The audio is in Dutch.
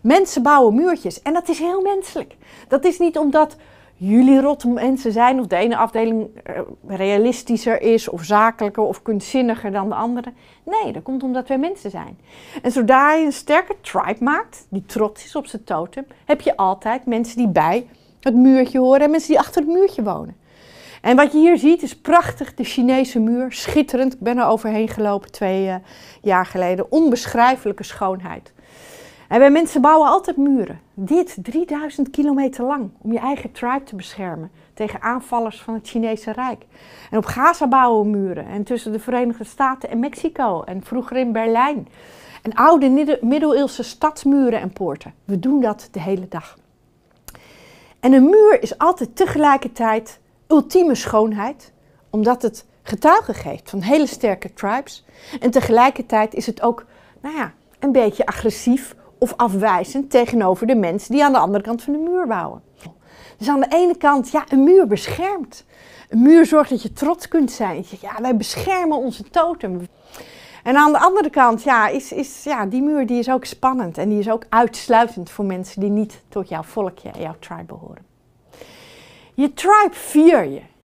Mensen bouwen muurtjes en dat is heel menselijk. Dat is niet omdat jullie rot mensen zijn of de ene afdeling eh, realistischer is of zakelijker of kunstzinniger dan de andere. Nee, dat komt omdat wij mensen zijn. En zodra je een sterke tribe maakt, die trots is op zijn totem, heb je altijd mensen die bij het muurtje horen en mensen die achter het muurtje wonen. En wat je hier ziet is prachtig, de Chinese muur, schitterend. Ik ben er overheen gelopen twee eh, jaar geleden. Onbeschrijfelijke schoonheid. En wij mensen bouwen altijd muren. Dit 3000 kilometer lang om je eigen tribe te beschermen tegen aanvallers van het Chinese Rijk. En op Gaza bouwen we muren en tussen de Verenigde Staten en Mexico en vroeger in Berlijn. En oude middeleeuwse stadsmuren en poorten. We doen dat de hele dag. En een muur is altijd tegelijkertijd ultieme schoonheid, omdat het getuigen geeft van hele sterke tribes. En tegelijkertijd is het ook, nou ja, een beetje agressief of afwijzend tegenover de mensen die aan de andere kant van de muur bouwen. Dus aan de ene kant, ja, een muur beschermt. Een muur zorgt dat je trots kunt zijn. Ja, wij beschermen onze totem. En aan de andere kant, ja, is, is, ja, die muur die is ook spannend en die is ook uitsluitend voor mensen die niet tot jouw volkje, jouw tribe behoren. Je tribe vier je.